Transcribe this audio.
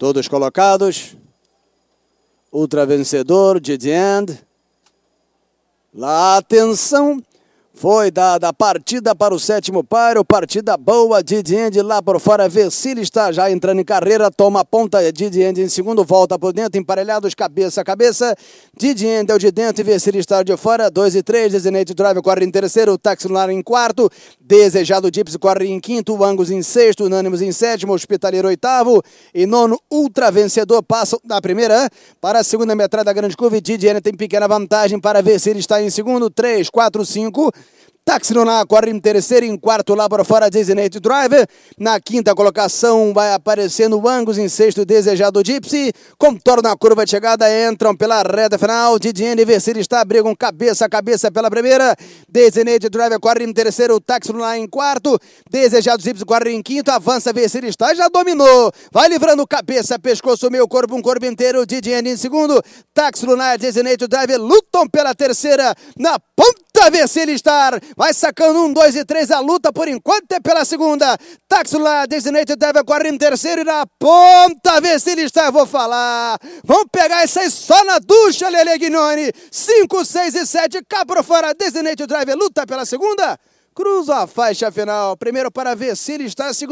Todos colocados. Ultra vencedor, End. Lá, atenção. Foi dada a partida para o sétimo paro, partida boa, Didi lá por fora, Vecília está já entrando em carreira, toma a ponta, Didi End em segundo, volta por dentro, emparelhados, cabeça a cabeça, Didi End é o de dentro e Vecília está de fora, 2 e 3, Desinate Drive corre em terceiro, Lunar em quarto, Desejado Dips corre em quinto, Angus em sexto, Unânimos em sétimo, Hospitaleiro oitavo e nono, Ultra Vencedor, passam da primeira para a segunda metrada da grande curva, Didi tem pequena vantagem para Vecília está em segundo, 3, 4, 5... Taxino na corre em terceiro, em quarto lá para fora, Desinate Drive. Na quinta colocação vai aparecendo o Angus, em sexto, Desejado Gypsy. contorno a curva de chegada, entram pela reta final. Didier Verseira está, brigam cabeça a cabeça pela primeira. Desinate Drive corre em terceiro, Taxino lá em quarto. Desejado Gypsy corre em quinto, avança Verseira está, já dominou. Vai livrando cabeça, pescoço, meio corpo, um corpo inteiro. Didier em segundo, Taxino na Desinate Drive lutam pela terceira. Na ponta Precisa ver se ele está. Vai sacando um, dois e três. A luta por enquanto é pela segunda. Taxula, Designated Devil, terceiro e na ponta. Ver se ele está. Eu vou falar. Vão pegar aí só na ducha, Lele Guignone. cinco, seis e sete Cá por fora. Designated Driver luta pela segunda. Cruza a faixa final. Primeiro para ver se ele está. Segundo